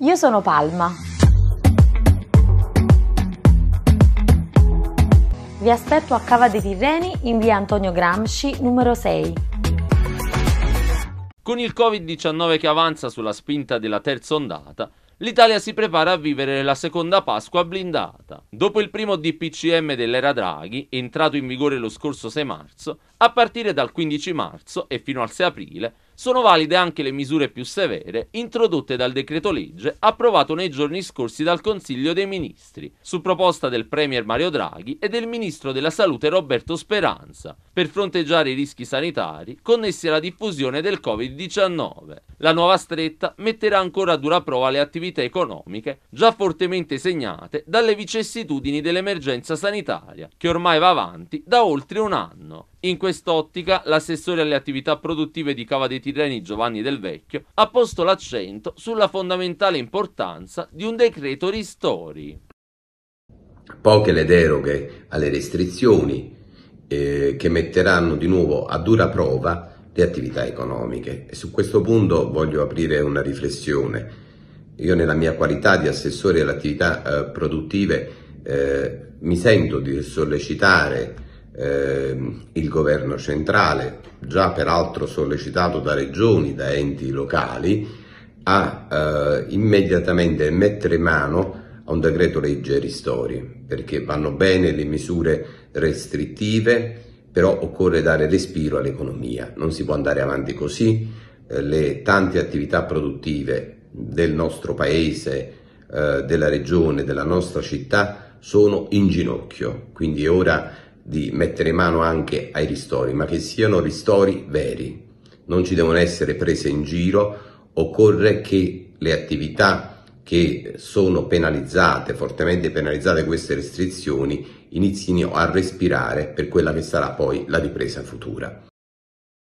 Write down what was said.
Io sono Palma. Vi aspetto a Cava dei Tirreni in via Antonio Gramsci numero 6. Con il Covid-19 che avanza sulla spinta della terza ondata, l'Italia si prepara a vivere la seconda Pasqua blindata. Dopo il primo DPCM dell'era Draghi, entrato in vigore lo scorso 6 marzo, a partire dal 15 marzo e fino al 6 aprile, sono valide anche le misure più severe introdotte dal decreto legge approvato nei giorni scorsi dal Consiglio dei Ministri, su proposta del Premier Mario Draghi e del Ministro della Salute Roberto Speranza, per fronteggiare i rischi sanitari connessi alla diffusione del Covid-19. La nuova stretta metterà ancora a dura prova le attività economiche, già fortemente segnate dalle vicissitudini dell'emergenza sanitaria, che ormai va avanti da oltre un anno. In quest'ottica, l'assessore alle attività produttive di Cava dei Tirreni Giovanni Del Vecchio ha posto l'accento sulla fondamentale importanza di un decreto ristori. Poche le deroghe alle restrizioni eh, che metteranno di nuovo a dura prova le attività economiche e su questo punto voglio aprire una riflessione. Io nella mia qualità di assessore alle attività eh, produttive eh, mi sento di sollecitare ehm, il governo centrale, già peraltro sollecitato da regioni, da enti locali, a eh, immediatamente mettere mano a un decreto legge ristori, perché vanno bene le misure restrittive però occorre dare respiro all'economia, non si può andare avanti così, eh, le tante attività produttive del nostro paese, eh, della regione, della nostra città sono in ginocchio, quindi è ora di mettere mano anche ai ristori, ma che siano ristori veri, non ci devono essere prese in giro, occorre che le attività che sono penalizzate, fortemente penalizzate queste restrizioni, inizino a respirare per quella che sarà poi la ripresa futura.